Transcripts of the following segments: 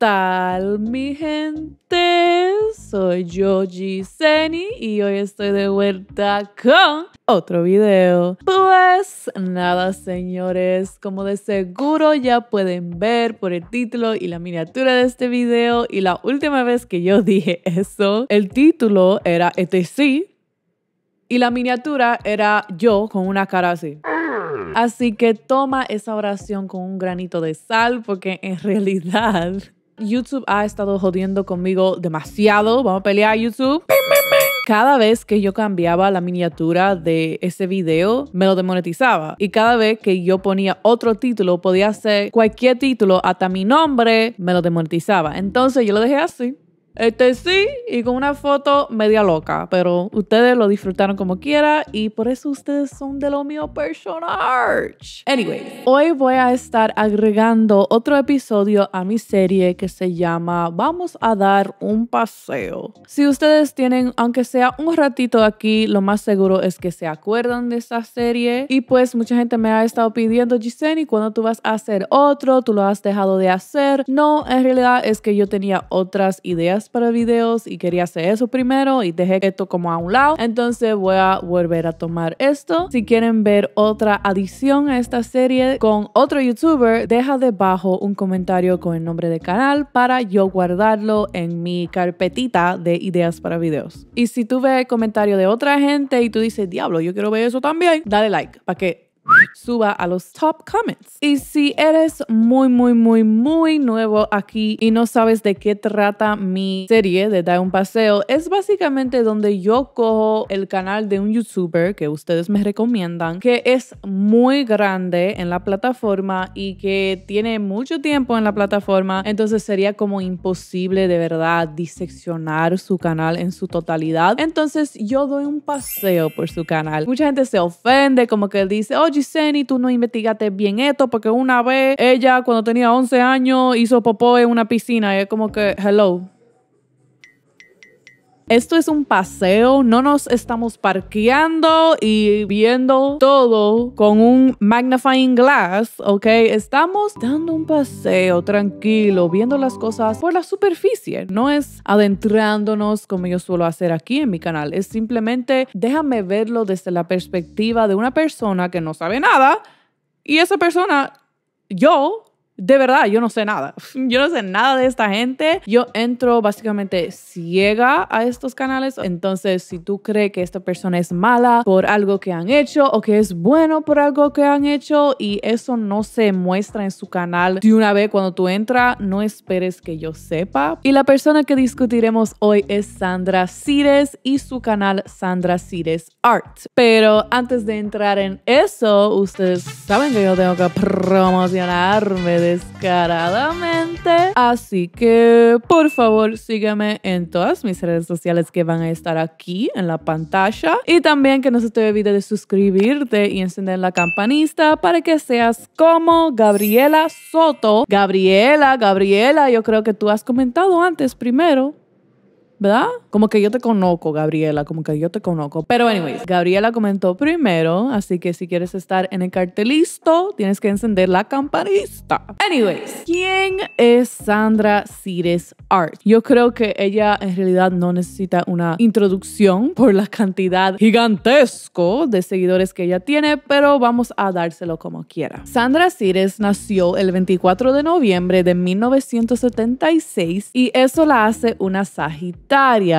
tal, mi gente? Soy yo, Seni y hoy estoy de vuelta con otro video. Pues nada, señores, como de seguro ya pueden ver por el título y la miniatura de este video y la última vez que yo dije eso, el título era este sí y la miniatura era yo con una cara así. Así que toma esa oración con un granito de sal porque en realidad YouTube ha estado jodiendo conmigo demasiado. Vamos a pelear, YouTube. Cada vez que yo cambiaba la miniatura de ese video, me lo demonetizaba. Y cada vez que yo ponía otro título, podía ser cualquier título, hasta mi nombre, me lo demonetizaba. Entonces yo lo dejé así. Este sí, y con una foto media loca, pero ustedes lo disfrutaron como quiera y por eso ustedes son de lo mío personal. Anyway, hoy voy a estar agregando otro episodio a mi serie que se llama Vamos a dar un paseo. Si ustedes tienen, aunque sea un ratito aquí, lo más seguro es que se acuerdan de esta serie y pues mucha gente me ha estado pidiendo, Giseni, ¿cuándo tú vas a hacer otro? ¿Tú lo has dejado de hacer? No, en realidad es que yo tenía otras ideas para videos y quería hacer eso primero y dejé esto como a un lado. Entonces voy a volver a tomar esto. Si quieren ver otra adición a esta serie con otro youtuber, deja debajo un comentario con el nombre de canal para yo guardarlo en mi carpetita de ideas para videos. Y si tú ves el comentario de otra gente y tú dices, diablo, yo quiero ver eso también, dale like para que suba a los top comments. Y si eres muy, muy, muy, muy nuevo aquí y no sabes de qué trata mi serie de dar un Paseo, es básicamente donde yo cojo el canal de un youtuber que ustedes me recomiendan, que es muy grande en la plataforma y que tiene mucho tiempo en la plataforma, entonces sería como imposible de verdad diseccionar su canal en su totalidad. Entonces yo doy un paseo por su canal. Mucha gente se ofende, como que dice, oye, y tú no investigaste bien esto, porque una vez ella cuando tenía 11 años hizo popó en una piscina, y es como que, hello. Esto es un paseo, no nos estamos parqueando y viendo todo con un magnifying glass, ¿ok? Estamos dando un paseo tranquilo, viendo las cosas por la superficie, no es adentrándonos como yo suelo hacer aquí en mi canal, es simplemente déjame verlo desde la perspectiva de una persona que no sabe nada y esa persona, yo, de verdad, yo no sé nada. Yo no sé nada de esta gente. Yo entro básicamente ciega a estos canales. Entonces, si tú crees que esta persona es mala por algo que han hecho o que es bueno por algo que han hecho y eso no se muestra en su canal de una vez cuando tú entras, no esperes que yo sepa. Y la persona que discutiremos hoy es Sandra Cires y su canal Sandra Cires Art. Pero antes de entrar en eso, ustedes saben que yo tengo que promocionarme descaradamente. Así que por favor sígueme en todas mis redes sociales que van a estar aquí en la pantalla. Y también que no se te olvide de suscribirte y encender la campanita para que seas como Gabriela Soto. Gabriela, Gabriela, yo creo que tú has comentado antes primero ¿verdad? Como que yo te conozco, Gabriela, como que yo te conozco. Pero anyways, Gabriela comentó primero, así que si quieres estar en el listo, tienes que encender la campanista. Anyways, ¿quién es Sandra Cires Art? Yo creo que ella en realidad no necesita una introducción por la cantidad gigantesco de seguidores que ella tiene, pero vamos a dárselo como quiera. Sandra Cires nació el 24 de noviembre de 1976 y eso la hace una sagita.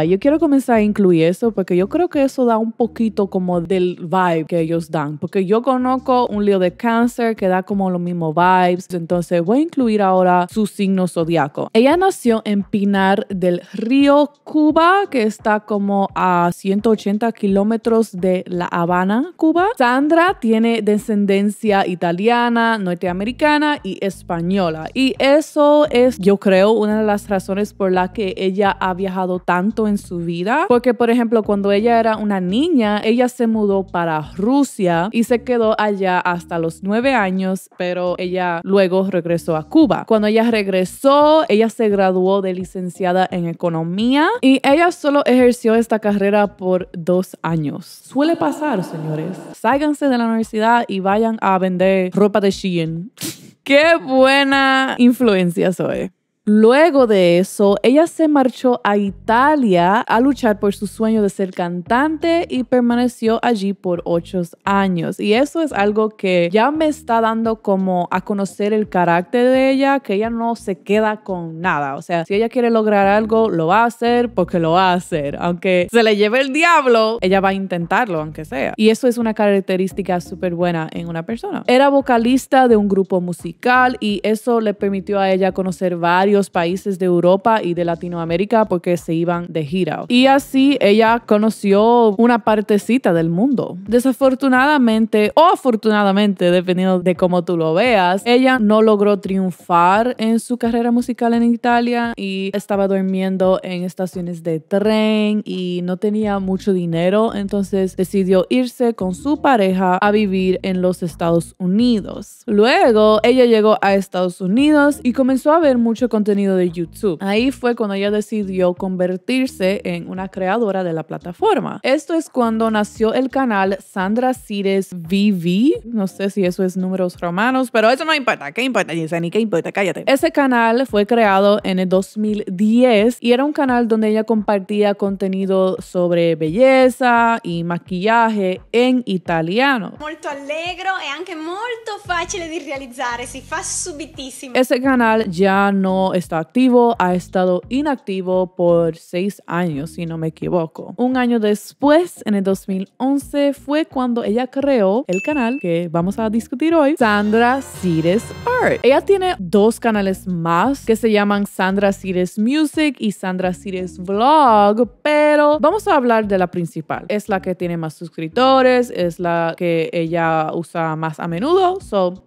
Yo quiero comenzar a incluir eso porque yo creo que eso da un poquito como del vibe que ellos dan. Porque yo conozco un lío de cáncer que da como los mismos vibes. Entonces voy a incluir ahora su signo zodiaco. Ella nació en Pinar del Río, Cuba, que está como a 180 kilómetros de La Habana, Cuba. Sandra tiene descendencia italiana, norteamericana y española. Y eso es, yo creo, una de las razones por la que ella ha viajado tanto en su vida. Porque, por ejemplo, cuando ella era una niña, ella se mudó para Rusia y se quedó allá hasta los nueve años, pero ella luego regresó a Cuba. Cuando ella regresó, ella se graduó de licenciada en economía y ella solo ejerció esta carrera por dos años. Suele pasar, señores. Sáiganse de la universidad y vayan a vender ropa de Shein. Qué buena influencia soy. Luego de eso, ella se marchó a Italia a luchar por su sueño de ser cantante y permaneció allí por ocho años. Y eso es algo que ya me está dando como a conocer el carácter de ella, que ella no se queda con nada. O sea, si ella quiere lograr algo, lo va a hacer porque lo va a hacer. Aunque se le lleve el diablo, ella va a intentarlo, aunque sea. Y eso es una característica súper buena en una persona. Era vocalista de un grupo musical y eso le permitió a ella conocer varios países de Europa y de Latinoamérica porque se iban de gira. Y así ella conoció una partecita del mundo. Desafortunadamente o afortunadamente, dependiendo de cómo tú lo veas, ella no logró triunfar en su carrera musical en Italia y estaba durmiendo en estaciones de tren y no tenía mucho dinero, entonces decidió irse con su pareja a vivir en los Estados Unidos. Luego, ella llegó a Estados Unidos y comenzó a ver mucho con contenido de YouTube. Ahí fue cuando ella decidió convertirse en una creadora de la plataforma. Esto es cuando nació el canal Sandra Cires VV. No sé si eso es números romanos, pero eso no importa. ¿Qué importa, Ni ¿Qué importa? Cállate. Ese canal fue creado en el 2010 y era un canal donde ella compartía contenido sobre belleza y maquillaje en italiano. Molto allegro e anche molto facile di realizzare, si fa subitissimo. Ese canal ya no está activo, ha estado inactivo por seis años, si no me equivoco. Un año después, en el 2011, fue cuando ella creó el canal que vamos a discutir hoy, Sandra Cires Art. Ella tiene dos canales más que se llaman Sandra Cires Music y Sandra Cires Vlog, pero vamos a hablar de la principal. Es la que tiene más suscriptores, es la que ella usa más a menudo, so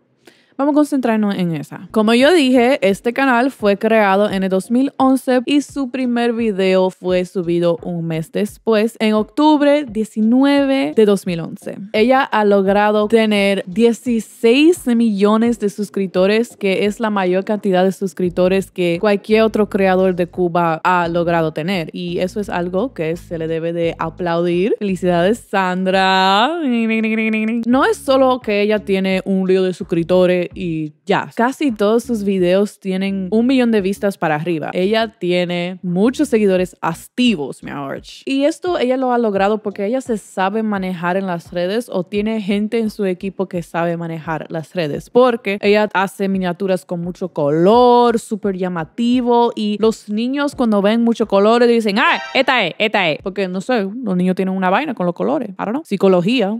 Vamos a concentrarnos en esa. Como yo dije, este canal fue creado en el 2011 y su primer video fue subido un mes después, en octubre 19 de 2011. Ella ha logrado tener 16 millones de suscriptores, que es la mayor cantidad de suscriptores que cualquier otro creador de Cuba ha logrado tener. Y eso es algo que se le debe de aplaudir. Felicidades, Sandra. No es solo que ella tiene un lío de suscriptores y ya. Casi todos sus videos tienen un millón de vistas para arriba. Ella tiene muchos seguidores activos, mi amor. Y esto ella lo ha logrado porque ella se sabe manejar en las redes o tiene gente en su equipo que sabe manejar las redes porque ella hace miniaturas con mucho color, súper llamativo y los niños cuando ven mucho color dicen, ah, esta es, esta es. Porque no sé, los niños tienen una vaina con los colores. I don't know. Psicología.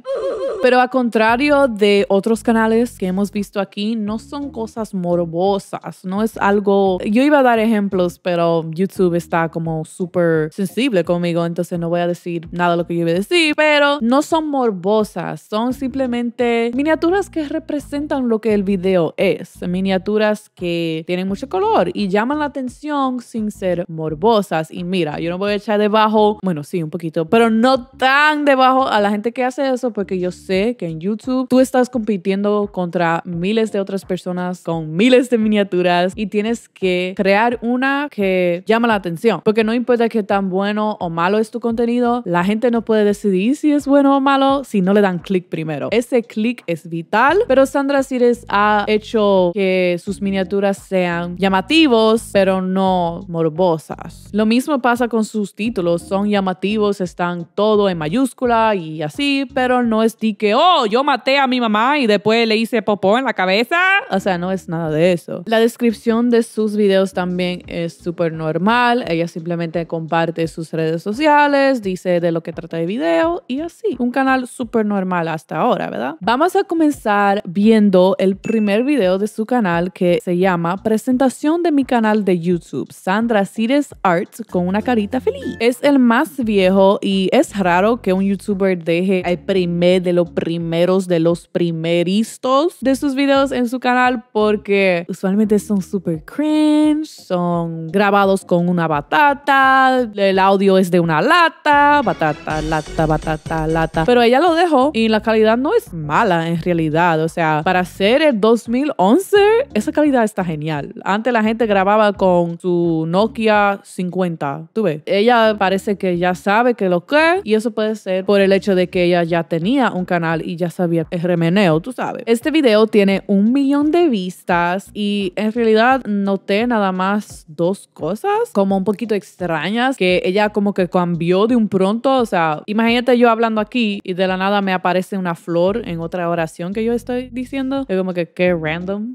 Pero a contrario de otros canales que hemos visto aquí, no son cosas morbosas, no es algo... Yo iba a dar ejemplos, pero YouTube está como súper sensible conmigo, entonces no voy a decir nada de lo que yo iba a decir, pero no son morbosas, son simplemente miniaturas que representan lo que el video es, miniaturas que tienen mucho color y llaman la atención sin ser morbosas. Y mira, yo no voy a echar debajo, bueno, sí, un poquito, pero no tan debajo a la gente que hace eso porque yo sé que en YouTube tú estás compitiendo contra miles de otras personas con miles de miniaturas y tienes que crear una que llama la atención. Porque no importa qué tan bueno o malo es tu contenido, la gente no puede decidir si es bueno o malo si no le dan clic primero. Ese clic es vital, pero Sandra Cires ha hecho que sus miniaturas sean llamativos, pero no morbosas. Lo mismo pasa con sus títulos, son llamativos, están todo en mayúscula y así, pero no es que oh, yo maté a mi mamá y después le hice popó en la cabeza. O sea, no es nada de eso. La descripción de sus videos también es súper normal. Ella simplemente comparte sus redes sociales, dice de lo que trata de video y así. Un canal súper normal hasta ahora, ¿verdad? Vamos a comenzar viendo el primer video de su canal que se llama Presentación de mi canal de YouTube, Sandra Cires Arts con una carita feliz. Es el más viejo y es raro que un youtuber deje el primer de lo primeros de los primeristos de sus videos en su canal porque usualmente son super cringe, son grabados con una batata, el audio es de una lata, batata, lata, batata, lata. Pero ella lo dejó y la calidad no es mala en realidad. O sea, para ser el 2011, esa calidad está genial. Antes la gente grababa con su Nokia 50, tú ves. Ella parece que ya sabe que lo que y eso puede ser por el hecho de que ella ya tenía un y ya sabía es remeneo, tú sabes. Este video tiene un millón de vistas y en realidad noté nada más dos cosas como un poquito extrañas que ella como que cambió de un pronto, o sea, imagínate yo hablando aquí y de la nada me aparece una flor en otra oración que yo estoy diciendo, es como que qué random.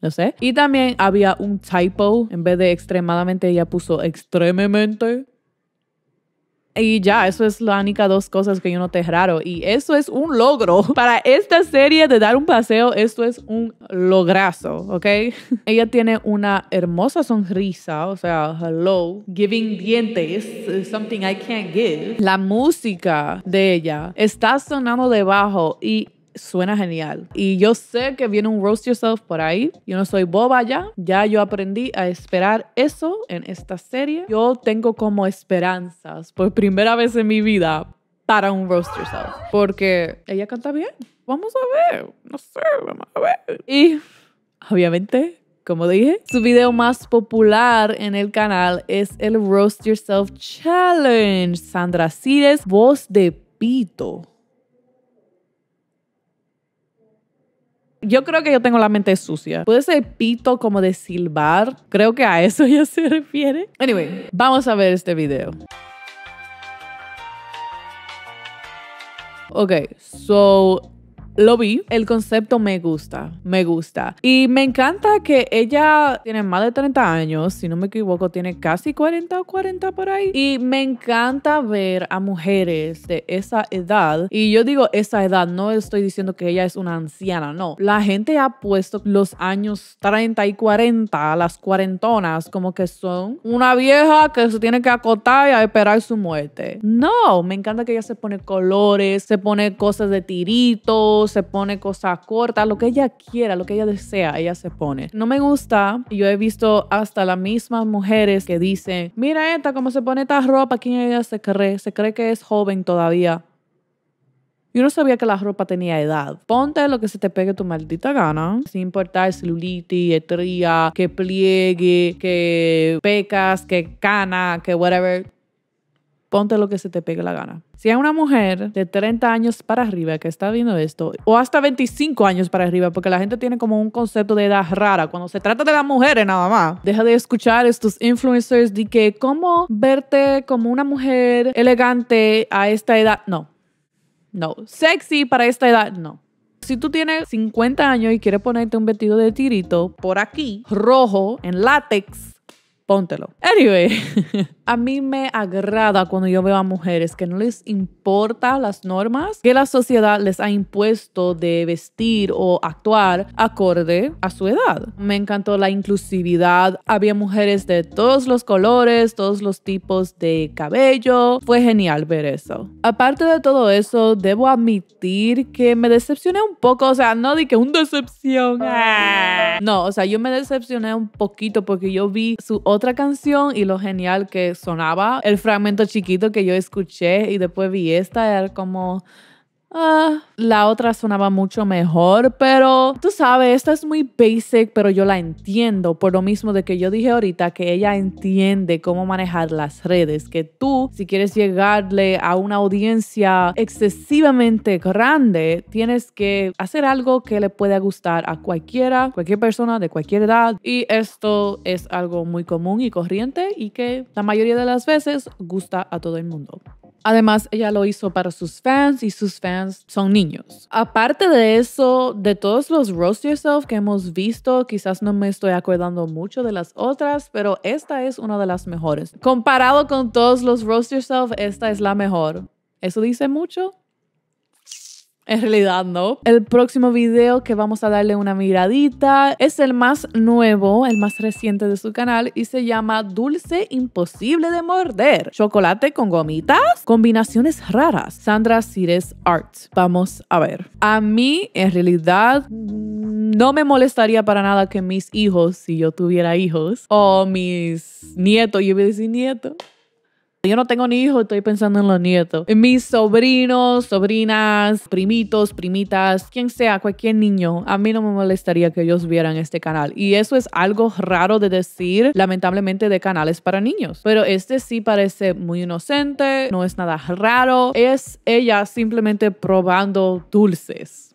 no sé. Y también había un typo, en vez de extremadamente ella puso extrememente. Y ya, eso es la única dos cosas que yo noté raro. Y eso es un logro. Para esta serie de dar un paseo, esto es un lograzo, ¿ok? Ella tiene una hermosa sonrisa, o sea, hello, giving dientes, something I can't give. La música de ella está sonando debajo y suena genial. Y yo sé que viene un Roast Yourself por ahí. Yo no soy boba ya. Ya yo aprendí a esperar eso en esta serie. Yo tengo como esperanzas por primera vez en mi vida para un Roast Yourself. Porque ella canta bien. Vamos a ver. No sé, vamos a ver. Y obviamente como dije. Su video más popular en el canal es el Roast Yourself Challenge. Sandra Cires, voz de Pito. Yo creo que yo tengo la mente sucia. Puede ser pito como de silbar. Creo que a eso ya se refiere. Anyway, vamos a ver este video. Ok, so lo vi, el concepto me gusta, me gusta. Y me encanta que ella tiene más de 30 años, si no me equivoco, tiene casi 40 o 40 por ahí. Y me encanta ver a mujeres de esa edad. Y yo digo esa edad, no estoy diciendo que ella es una anciana, no. La gente ha puesto los años 30 y 40, las cuarentonas, como que son una vieja que se tiene que acotar y a esperar su muerte. No, me encanta que ella se pone colores, se pone cosas de tiritos se pone cosas cortas, lo que ella quiera, lo que ella desea, ella se pone. No me gusta, yo he visto hasta las mismas mujeres que dicen, mira esta, cómo se pone esta ropa, quién ella se cree, se cree que es joven todavía. Yo no sabía que la ropa tenía edad. Ponte lo que se te pegue tu maldita gana, sin importar celulitis, Etría que pliegue, que pecas, que cana, que whatever ponte lo que se te pegue la gana. Si hay una mujer de 30 años para arriba que está viendo esto, o hasta 25 años para arriba, porque la gente tiene como un concepto de edad rara cuando se trata de las mujeres nada más. Deja de escuchar estos influencers de que cómo verte como una mujer elegante a esta edad. No, no. Sexy para esta edad, no. Si tú tienes 50 años y quieres ponerte un vestido de tirito por aquí, rojo, en látex, póntelo. Anyway, a mí me agrada cuando yo veo a mujeres que no les importa las normas que la sociedad les ha impuesto de vestir o actuar acorde a su edad. Me encantó la inclusividad. Había mujeres de todos los colores, todos los tipos de cabello. Fue genial ver eso. Aparte de todo eso, debo admitir que me decepcioné un poco. O sea, no di que un decepción. Ah. No, o sea, yo me decepcioné un poquito porque yo vi su otra otra canción y lo genial que sonaba. El fragmento chiquito que yo escuché y después vi esta era como Ah la otra sonaba mucho mejor, pero tú sabes, esta es muy basic, pero yo la entiendo por lo mismo de que yo dije ahorita que ella entiende cómo manejar las redes, que tú, si quieres llegarle a una audiencia excesivamente grande, tienes que hacer algo que le pueda gustar a cualquiera, cualquier persona de cualquier edad, y esto es algo muy común y corriente y que la mayoría de las veces gusta a todo el mundo. Además, ella lo hizo para sus fans y sus fans son niños. Aparte de eso, de todos los Roast Yourself que hemos visto, quizás no me estoy acordando mucho de las otras, pero esta es una de las mejores. Comparado con todos los Roast Yourself, esta es la mejor. ¿Eso dice mucho? En realidad no. El próximo video que vamos a darle una miradita es el más nuevo, el más reciente de su canal y se llama Dulce Imposible de Morder. Chocolate con gomitas, combinaciones raras. Sandra Cires Art. Vamos a ver. A mí en realidad no me molestaría para nada que mis hijos, si yo tuviera hijos, o mis nietos, yo voy a decir nietos. Yo no tengo ni hijo, estoy pensando en los nietos. En mis sobrinos, sobrinas, primitos, primitas, quien sea, cualquier niño, a mí no me molestaría que ellos vieran este canal. Y eso es algo raro de decir, lamentablemente, de canales para niños. Pero este sí parece muy inocente, no es nada raro. Es ella simplemente probando dulces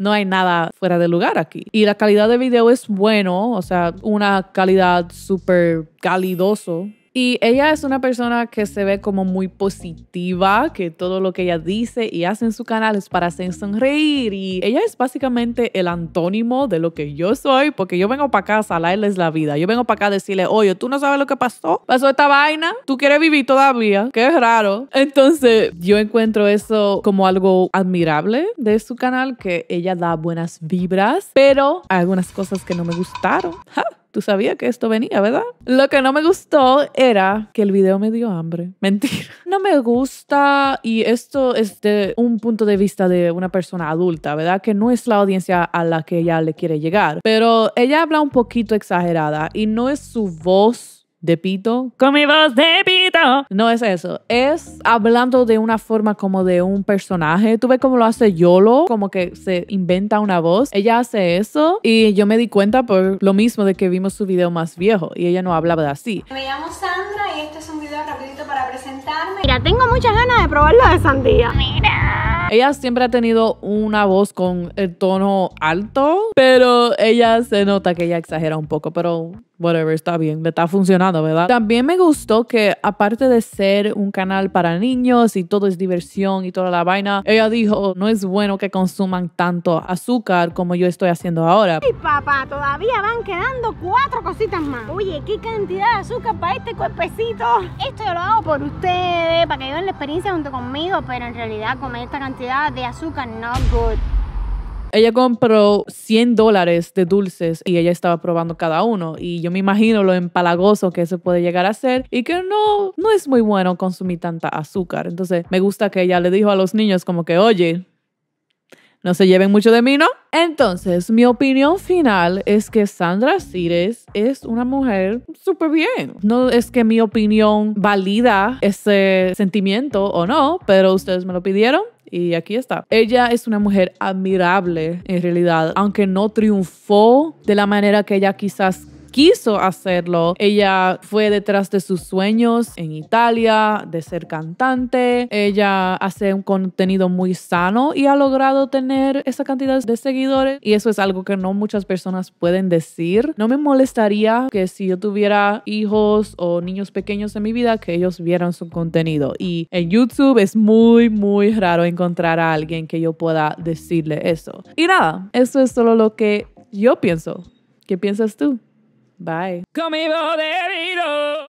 no hay nada fuera de lugar aquí. Y la calidad de video es bueno, o sea, una calidad súper calidoso, y ella es una persona que se ve como muy positiva, que todo lo que ella dice y hace en su canal es para hacer sonreír. Y ella es básicamente el antónimo de lo que yo soy, porque yo vengo para acá a salarles la vida. Yo vengo para acá a decirle, oye, tú no sabes lo que pasó. Pasó esta vaina. Tú quieres vivir todavía. Qué raro. Entonces, yo encuentro eso como algo admirable de su canal, que ella da buenas vibras, pero hay algunas cosas que no me gustaron. ¡Ja! tú sabías que esto venía, ¿verdad? Lo que no me gustó era que el video me dio hambre. Mentira. No me gusta y esto es de un punto de vista de una persona adulta, ¿verdad? Que no es la audiencia a la que ella le quiere llegar. Pero ella habla un poquito exagerada y no es su voz de pito. Con mi voz de pito. No es eso. Es hablando de una forma como de un personaje. Tú ves cómo lo hace Yolo, como que se inventa una voz. Ella hace eso y yo me di cuenta por lo mismo de que vimos su video más viejo y ella no hablaba de así. Me llamo Sandra y este es un video rapidito para presentarme. Mira, tengo muchas ganas de probarlo de sandía. Mira. Ella siempre ha tenido una voz con el tono alto, pero ella se nota que ella exagera un poco, pero whatever, está bien, me está funcionando, ¿verdad? También me gustó que aparte de ser un canal para niños y todo es diversión y toda la vaina, ella dijo, oh, no es bueno que consuman tanto azúcar como yo estoy haciendo ahora. Y papá, todavía van quedando cuatro cositas más. Oye, qué cantidad de azúcar para este cuerpecito. Esto yo lo hago por ustedes, para que vivan la experiencia junto conmigo, pero en realidad comer esta cantidad de azúcar no good. Ella compró 100 dólares de dulces y ella estaba probando cada uno. Y yo me imagino lo empalagoso que se puede llegar a ser y que no, no es muy bueno consumir tanta azúcar. Entonces, me gusta que ella le dijo a los niños como que, oye, no se lleven mucho de mí, ¿no? Entonces, mi opinión final es que Sandra Cires es una mujer súper bien. No es que mi opinión valida ese sentimiento o no, pero ustedes me lo pidieron y aquí está. Ella es una mujer admirable en realidad, aunque no triunfó de la manera que ella quizás quiso hacerlo. Ella fue detrás de sus sueños en Italia, de ser cantante. Ella hace un contenido muy sano y ha logrado tener esa cantidad de seguidores. Y eso es algo que no muchas personas pueden decir. No me molestaría que si yo tuviera hijos o niños pequeños en mi vida, que ellos vieran su contenido. Y en YouTube es muy, muy raro encontrar a alguien que yo pueda decirle eso. Y nada, eso es solo lo que yo pienso. ¿Qué piensas tú? Bye.